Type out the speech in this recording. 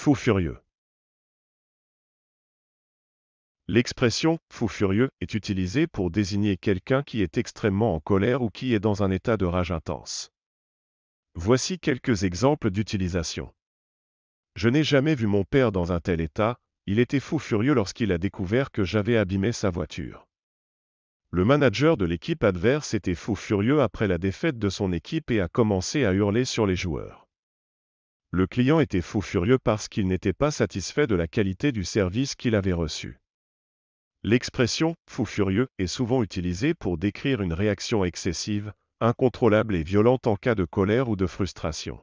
fou furieux. L'expression fou furieux est utilisée pour désigner quelqu'un qui est extrêmement en colère ou qui est dans un état de rage intense. Voici quelques exemples d'utilisation. Je n'ai jamais vu mon père dans un tel état, il était fou furieux lorsqu'il a découvert que j'avais abîmé sa voiture. Le manager de l'équipe adverse était fou furieux après la défaite de son équipe et a commencé à hurler sur les joueurs. Le client était fou furieux parce qu'il n'était pas satisfait de la qualité du service qu'il avait reçu. L'expression fou furieux est souvent utilisée pour décrire une réaction excessive, incontrôlable et violente en cas de colère ou de frustration.